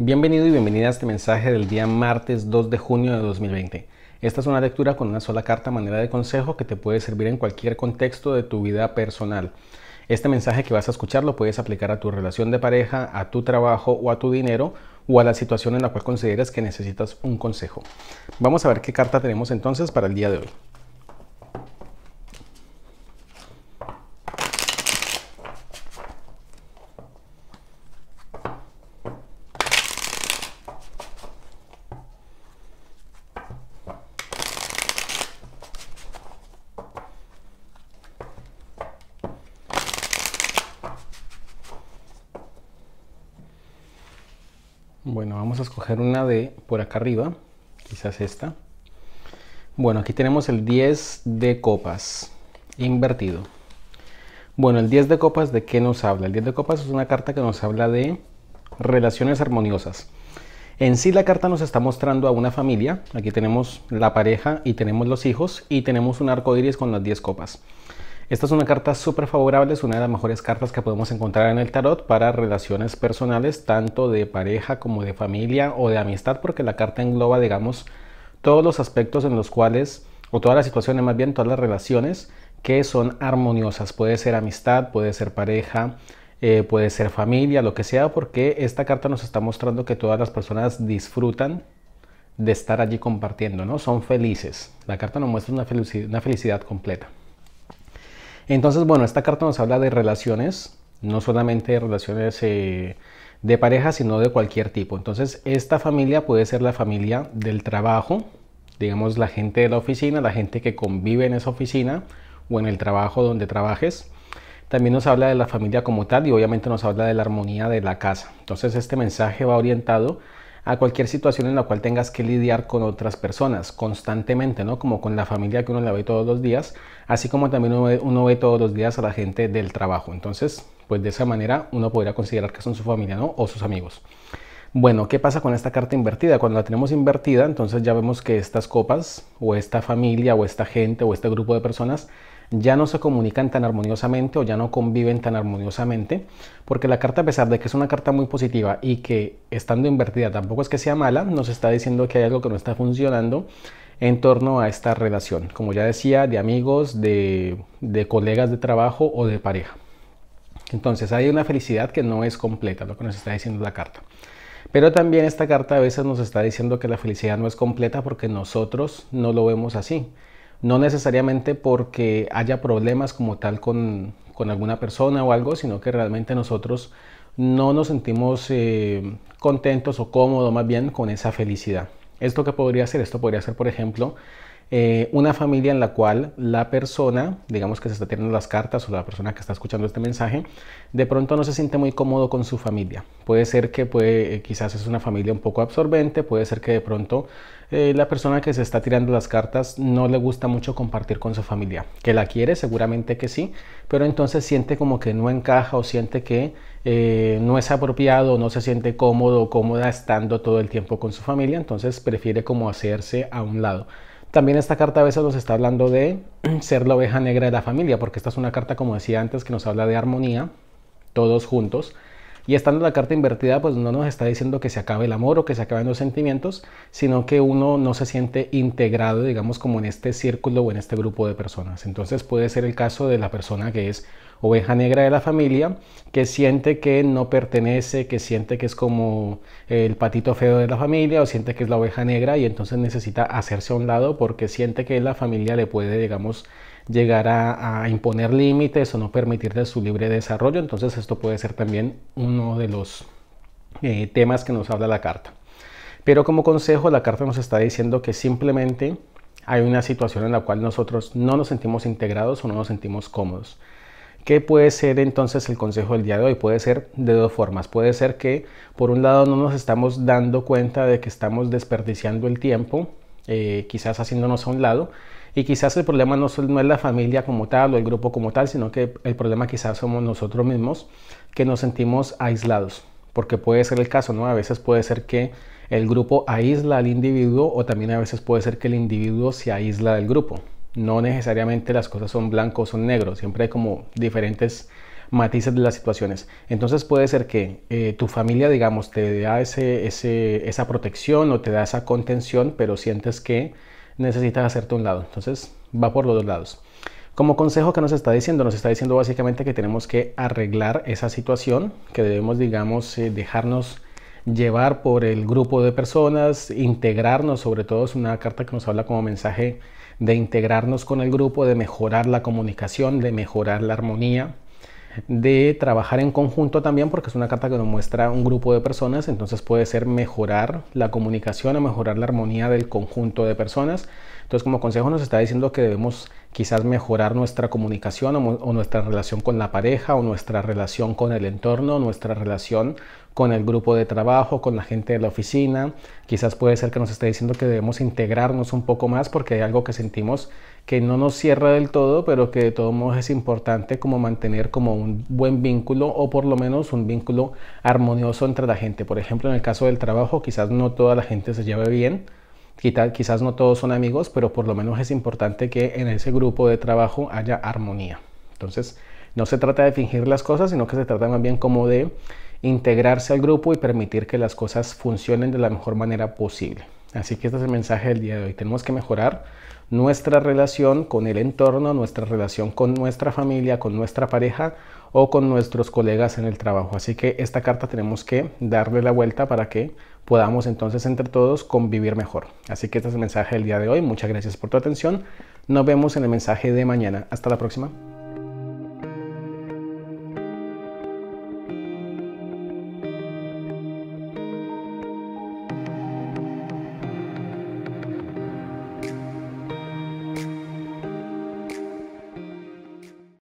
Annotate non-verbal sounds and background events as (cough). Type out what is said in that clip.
Bienvenido y bienvenida a este mensaje del día martes 2 de junio de 2020. Esta es una lectura con una sola carta manera de consejo que te puede servir en cualquier contexto de tu vida personal. Este mensaje que vas a escuchar lo puedes aplicar a tu relación de pareja, a tu trabajo o a tu dinero o a la situación en la cual consideras que necesitas un consejo. Vamos a ver qué carta tenemos entonces para el día de hoy. Bueno, vamos a escoger una de por acá arriba, quizás esta. Bueno, aquí tenemos el 10 de copas invertido. Bueno, el 10 de copas, ¿de qué nos habla? El 10 de copas es una carta que nos habla de relaciones armoniosas. En sí la carta nos está mostrando a una familia. Aquí tenemos la pareja y tenemos los hijos y tenemos un arco iris con las 10 copas. Esta es una carta súper favorable, es una de las mejores cartas que podemos encontrar en el tarot para relaciones personales, tanto de pareja como de familia o de amistad, porque la carta engloba, digamos, todos los aspectos en los cuales, o todas las situaciones, más bien todas las relaciones que son armoniosas. Puede ser amistad, puede ser pareja, eh, puede ser familia, lo que sea, porque esta carta nos está mostrando que todas las personas disfrutan de estar allí compartiendo, ¿no? Son felices. La carta nos muestra una felicidad completa. Entonces, bueno, esta carta nos habla de relaciones, no solamente relaciones eh, de pareja, sino de cualquier tipo. Entonces, esta familia puede ser la familia del trabajo, digamos la gente de la oficina, la gente que convive en esa oficina o en el trabajo donde trabajes. También nos habla de la familia como tal y obviamente nos habla de la armonía de la casa. Entonces, este mensaje va orientado a cualquier situación en la cual tengas que lidiar con otras personas constantemente, ¿no? Como con la familia que uno la ve todos los días, así como también uno ve, uno ve todos los días a la gente del trabajo. Entonces, pues de esa manera uno podría considerar que son su familia, ¿no? O sus amigos. Bueno, ¿qué pasa con esta carta invertida? Cuando la tenemos invertida, entonces ya vemos que estas copas o esta familia o esta gente o este grupo de personas ya no se comunican tan armoniosamente o ya no conviven tan armoniosamente, porque la carta, a pesar de que es una carta muy positiva y que estando invertida tampoco es que sea mala, nos está diciendo que hay algo que no está funcionando en torno a esta relación, como ya decía, de amigos, de, de colegas de trabajo o de pareja. Entonces hay una felicidad que no es completa, lo que nos está diciendo la carta. Pero también esta carta a veces nos está diciendo que la felicidad no es completa porque nosotros no lo vemos así no necesariamente porque haya problemas como tal con, alguna persona o algo, sino que realmente nosotros no nos sentimos eh, contentos o cómodos más bien con esa felicidad. ¿Esto que podría ser? Esto podría ser, por ejemplo, eh, una familia en la cual la persona, digamos que se está tirando las cartas o la persona que está escuchando este mensaje, de pronto no se siente muy cómodo con su familia. Puede ser que eh, quizás es una familia un poco absorbente, puede ser que de pronto eh, la persona que se está tirando las cartas no le gusta mucho compartir con su familia. Que la quiere, seguramente que sí, pero entonces siente como que no encaja o siente que no es apropiado, no se siente cómodo o cómoda estando todo el tiempo con su familia, entonces prefiere como hacerse a un lado. También esta carta a veces nos está hablando de (clears throat) ser la oveja negra de la familia, porque esta es una carta, como decía antes, que nos habla de armonía, todos juntos, y estando la carta invertida, pues no nos está diciendo que se acabe el amor o que se acaben los sentimientos, sino que uno no se siente integrado, digamos, como en este círculo o en este grupo de personas. Entonces puede ser el caso de la persona que es oveja negra de la familia, que siente que no pertenece, que siente que es como el patito feo de la familia o siente que es la oveja negra y entonces necesita hacerse a un lado porque siente que la familia le puede, digamos, llegar a, imponer límites o no permitirle su libre desarrollo. Entonces esto puede ser también uno de los eh, temas que nos habla la carta. Pero como consejo, la carta nos está diciendo que simplemente hay una situación en la cual nosotros no nos sentimos integrados o no nos sentimos cómodos. ¿Qué puede ser entonces el consejo del día de hoy? Puede ser de dos formas. Puede ser que por un lado no nos estamos dando cuenta de que estamos desperdiciando el tiempo, eh, quizás haciéndonos a un lado, y quizás el problema no, es la familia como tal o el grupo como tal, sino que el problema quizás somos nosotros mismos que nos sentimos aislados, porque puede ser el caso, ¿no? A veces puede ser que el grupo aísla al individuo o también a veces puede ser que el individuo se aísla del grupo. No necesariamente las cosas son blancos o son negros, siempre hay como diferentes matices de las situaciones. Entonces puede ser que eh, tu familia, digamos, te da esa protección o te da esa contención, pero sientes que necesitas hacerte un lado. Entonces va por los dos lados. Como consejo que nos está diciendo, nos está diciendo básicamente que tenemos que arreglar esa situación, que debemos, digamos, eh, dejarnos llevar por el grupo de personas, integrarnos, sobre todo es una carta que nos habla como mensaje de integrarnos con el grupo, de mejorar la comunicación, de mejorar la armonía, de trabajar en conjunto también, porque es una carta que nos muestra un grupo de personas, entonces puede ser mejorar la comunicación o mejorar la armonía del conjunto de personas. Entonces, como consejo nos está diciendo que debemos quizás mejorar nuestra comunicación o, nuestra relación con la pareja o nuestra relación con el entorno, nuestra relación con el grupo de trabajo, con la gente de la oficina. Quizás puede ser que nos esté diciendo que debemos integrarnos un poco más porque hay algo que sentimos que no nos cierra del todo, pero que de todos modos es importante como mantener como un buen vínculo o por lo menos un vínculo armonioso entre la gente. Por ejemplo, en el caso del trabajo, quizás no toda la gente se lleve bien, Quizás no todos son amigos, pero por lo menos es importante que en ese grupo de trabajo haya armonía. Entonces, no se trata de fingir las cosas, sino que se trata más bien como de integrarse al grupo y permitir que las cosas funcionen de la mejor manera posible. Así que este es el mensaje del día de hoy. Tenemos que mejorar nuestra relación con el entorno, nuestra relación con nuestra familia, con nuestra pareja, o con nuestros colegas en el trabajo. Así que esta carta tenemos que darle la vuelta para que podamos entonces entre todos convivir mejor. Así que este es el mensaje del día de hoy. Muchas gracias por tu atención. Nos vemos en el mensaje de mañana. Hasta la próxima.